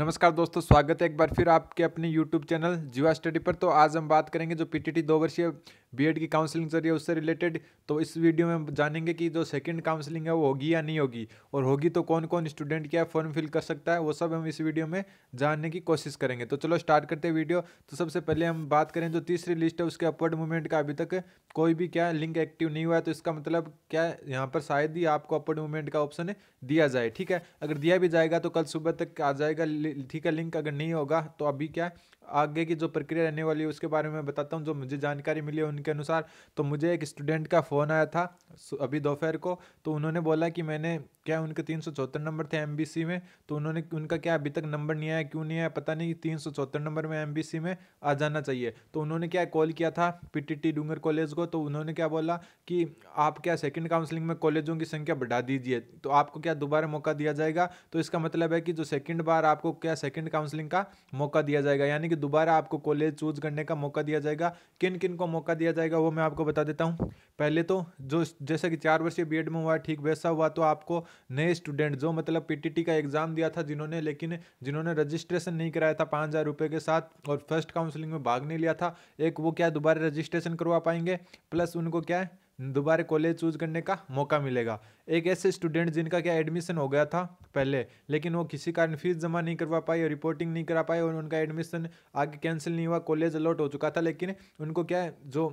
नमस्कार दोस्तों स्वागत है एक बार फिर आपके अपने YouTube चैनल जीवा स्टडी पर तो आज हम बात करेंगे जो पीटीटी दो वर्षीय बीएड की काउंसलिंग जरिए उससे रिलेटेड तो इस वीडियो में जानेंगे कि जो सेकंड काउंसलिंग है वो होगी या नहीं होगी और होगी तो कौन कौन स्टूडेंट क्या फॉर्म फिल कर सकता है वो सब हम इस वीडियो में जानने की कोशिश करेंगे तो चलो स्टार्ट करते हैं वीडियो तो सबसे पहले हम बात करें जो तीसरी लिस्ट है उसके अपवर्ड मूवमेंट का अभी तक कोई भी क्या लिंक एक्टिव नहीं हुआ है तो इसका मतलब क्या यहाँ पर शायद ही आपको अपवर्ड मूवमेंट का ऑप्शन दिया जाए ठीक है अगर दिया भी जाएगा तो कल सुबह तक आ जाएगा ठीक है लिंक अगर नहीं होगा तो अभी क्या आगे की जो प्रक्रिया रहने वाली है उसके बारे में बताता हूँ जो मुझे जानकारी मिली है उनके अनुसार तो मुझे एक स्टूडेंट का फ़ोन आया था अभी दोपहर को तो उन्होंने बोला कि मैंने क्या उनके तीन सौ चौहत्तर नंबर थे एम में तो उन्होंने उनका क्या अभी तक नंबर नहीं आया क्यों नहीं आया पता नहीं तीन सौ चौहत्तर नंबर में एम में आ जाना चाहिए तो उन्होंने क्या कॉल किया था पी डूंगर कॉलेज को तो उन्होंने क्या बोला कि आप क्या सेकेंड काउंसलिंग में कॉलेजों की संख्या बढ़ा दीजिए तो आपको क्या दोबारा मौका दिया जाएगा तो इसका मतलब है कि जो सेकेंड बार आपको क्या सेकेंड काउंसलिंग का मौका दिया जाएगा यानी कि दोबारा आपको कॉलेज चूज करने का मौका दिया जाएगा किन किन को मौका दिया जाएगा वो मैं आपको बता देता हूँ पहले तो जो जैसा कि चार वर्षीय बी में हुआ ठीक वैसा हुआ तो आपको नए स्टूडेंट जो मतलब पीटीटी का एग्ज़ाम दिया था जिन्होंने लेकिन जिन्होंने रजिस्ट्रेशन नहीं कराया था पाँच हज़ार रुपये के साथ और फर्स्ट काउंसलिंग में भाग नहीं लिया था एक वो क्या दोबारा रजिस्ट्रेशन करवा पाएंगे प्लस उनको क्या है दोबारा कॉलेज चूज करने का मौका मिलेगा एक ऐसे स्टूडेंट जिनका क्या एडमिशन हो गया था पहले लेकिन वो किसी कारण फीस जमा नहीं करवा पाए और रिपोर्टिंग नहीं करा पाए और उनका एडमिशन आगे कैंसिल नहीं हुआ कॉलेज अलॉट हो चुका था लेकिन उनको क्या जो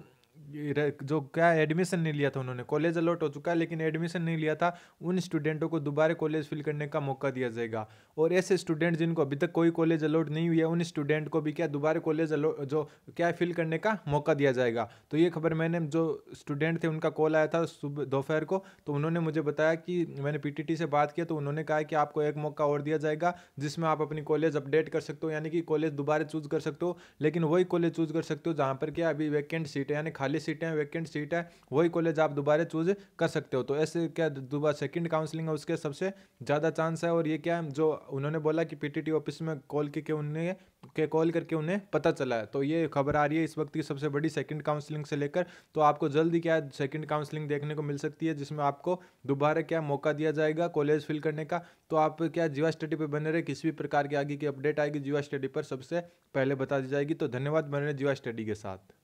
जो क्या एडमिशन नहीं लिया था उन्होंने कॉलेज अलॉट हो चुका है लेकिन एडमिशन नहीं लिया था उन स्टूडेंटों को दोबारा कॉलेज फिल करने का मौका दिया जाएगा और ऐसे स्टूडेंट जिनको अभी तक कोई कॉलेज अलॉट नहीं हुई है उन स्टूडेंट को भी क्या दोबारा कॉलेज अलॉट जो क्या फिल करने का मौका दिया जाएगा तो ये खबर मैंने जो स्टूडेंट थे उनका कॉल आया था सुबह दोपहर को तो उन्होंने मुझे बताया कि मैंने पी से बात किया तो उन्होंने कहा कि आपको एक मौका और दिया जाएगा जिसमें आप अपनी कॉलेज अपडेट कर सकते हो यानी कि कॉलेज दोबारा चूज कर सकते हो लेकिन वही कॉलेज चूज कर सकते हो जहाँ पर क्या अभी वैकेंट सीट है यानी खाली खाली सीटें हैं वैकेंट सीट है वही कॉलेज आप दोबारा चूज कर सकते हो तो ऐसे क्या दोबारा सेकंड काउंसलिंग है उसके सबसे ज़्यादा चांस है और ये क्या है जो उन्होंने बोला कि पीटीटी ऑफिस में कॉल करके उन्हें के कॉल करके उन्हें पता चला है तो ये खबर आ रही है इस वक्त की सबसे बड़ी सेकंड काउंसलिंग से लेकर तो आपको जल्दी क्या है सेकेंड काउंसलिंग देखने को मिल सकती है जिसमें आपको दोबारा क्या मौका दिया जाएगा कॉलेज फिल करने का तो आप क्या जीवा स्टडी पर बने रहे किसी भी प्रकार के आगे की अपडेट आएगी जीवा स्टडी पर सबसे पहले बता दी जाएगी तो धन्यवाद बने रहे जीवा स्टडी के साथ